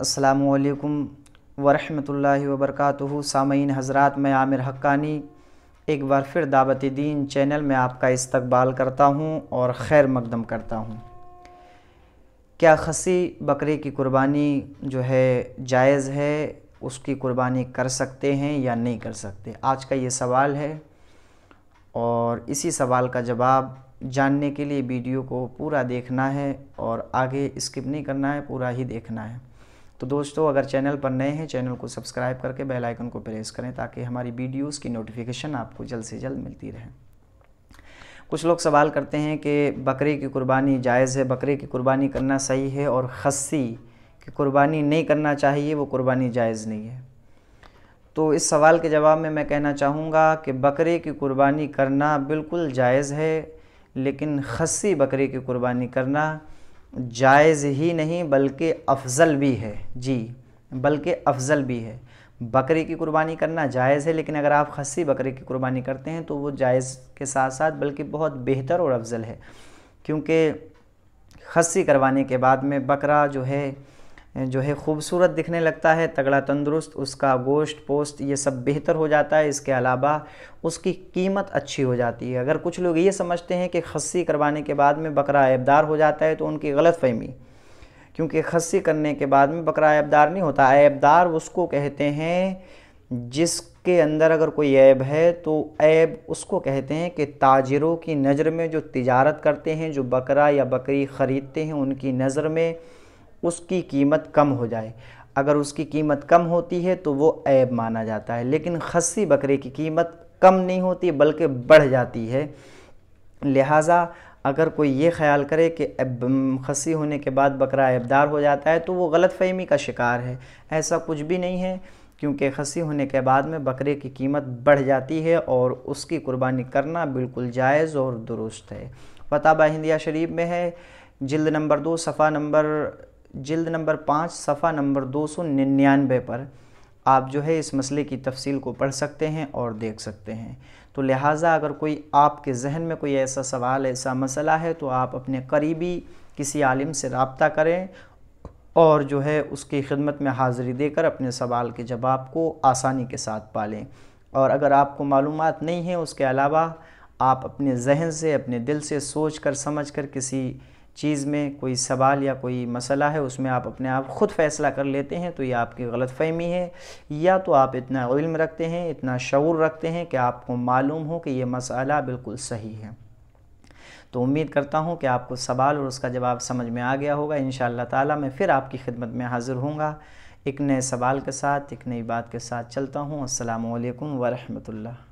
السلام علیکم ورحمۃ اللہ وبرکاتہ سامعین حضرات میں عامر حقانی ایک بار پھر دعوت دین چینل میں آپ کا استقبال کرتا ہوں اور خیر مقدم کرتا ہوں کیا خسی بکرے کی قربانی جو ہے جائز ہے اس کی قربانی کر سکتے ہیں یا نہیں کر سکتے آج کا یہ سوال ہے اور اسی سوال کا جواب جاننے کے لیے ویڈیو کو پورا دیکھنا ہے اور آگے اسکپ نہیں کرنا ہے پورا ہی دیکھنا ہے تو دوستو اگر چینل پر نئے ہیں چینل کو سبسکرائب کر کے بیل آئیکن کو پریس کریں تاکہ ہماری ویڈیوز کی نوٹیفیکیشن آپ کو جلد سے جلد ملتی رہے کچھ لوگ سوال کرتے ہیں کہ بکرے کی قربانی جائز ہے بکرے کی قربانی کرنا صحیح ہے اور خصی کی قربانی نہیں کرنا چاہیے وہ قربانی جائز نہیں ہے تو اس سوال کے جواب میں میں کہنا چاہوں گا کہ بکرے کی قربانی کرنا بالکل جائز ہے لیکن خصی بکرے کی قربانی کرنا جائز ہی نہیں بلکہ افضل بھی ہے جی بلکہ افضل بھی ہے بکری کی قربانی کرنا جائز ہے لیکن اگر آپ خصی بکری کی قربانی کرتے ہیں تو وہ جائز کے ساتھ ساتھ بلکہ بہت بہتر اور افضل ہے کیونکہ خصی کروانے کے بعد میں بکرا جو ہے جو ہے خوبصورت دکھنے لگتا ہے تگڑا تندرست اس کا گوشت پوست یہ سب بہتر ہو جاتا ہے اس کے علاوہ اس کی قیمت اچھی ہو جاتی ہے اگر کچھ لوگ یہ سمجھتے ہیں کہ خصی کروانے کے بعد میں بکرا عیبدار ہو جاتا ہے تو ان کی غلط فہمی کیونکہ خصی کرنے کے بعد میں بکرا عیبدار نہیں ہوتا عیبدار اس کو کہتے ہیں جس کے اندر اگر کوئی عیب ہے تو عیب اس کو کہتے ہیں کہ تاجروں کی نظر میں جو تجارت کرتے ہیں جو بکرا یا بکری خریدتے ہیں ان کی نظر میں اس کی قیمت کم ہو جائے اگر اس کی قیمت کم ہوتی ہے تو وہ عیب مانا جاتا ہے لیکن خصی بکرے کی قیمت کم نہیں ہوتی بلکہ بڑھ جاتی ہے لہٰذا اگر کوئی یہ خیال کرے کہ خصی ہونے کے بعد بکرا عیبدار ہو جاتا ہے تو وہ غلط فہمی کا شکار ہے ایسا کچھ بھی نہیں ہے کیونکہ خصی ہونے کے بعد میں بکرے کی قیمت بڑھ جاتی ہے اور اس کی قربانی کرنا بالکل جائز اور درست ہے فتح ہندیہ شریف میں ہے جلد نمبر دو صفحہ نمبر جلد نمبر پانچ صفحہ نمبر دو سو ننانوے پر آپ جو ہے اس مسئلے کی تفصیل کو پڑھ سکتے ہیں اور دیکھ سکتے ہیں تو لہٰذا اگر کوئی آپ کے ذہن میں کوئی ایسا سوال ایسا مسئلہ ہے تو آپ اپنے قریبی کسی عالم سے رابطہ کریں اور جو ہے اس کی خدمت میں حاضری دے کر اپنے سوال کے جواب کو آسانی کے ساتھ پالیں اور اگر آپ کو معلومات نہیں ہیں اس کے علاوہ آپ اپنے ذہن سے اپنے دل سے سوچ کر سمجھ کر کسی چیز میں کوئی سوال یا کوئی مسئلہ ہے اس میں آپ اپنے آپ خود فیصلہ کر لیتے ہیں تو یہ آپ کی غلط فہمی ہے یا تو آپ اتنا علم رکھتے ہیں اتنا شعور رکھتے ہیں کہ آپ کو معلوم ہو کہ یہ مسئلہ بالکل صحیح ہے تو امید کرتا ہوں کہ آپ کو سوال اور اس کا جواب سمجھ میں آ گیا ہوگا انشاءاللہ تعالی میں پھر آپ کی خدمت میں حاضر ہوں گا ایک نئے سوال کے ساتھ ایک نئی بات کے ساتھ چلتا ہوں السلام علیکم ورحمۃ اللہ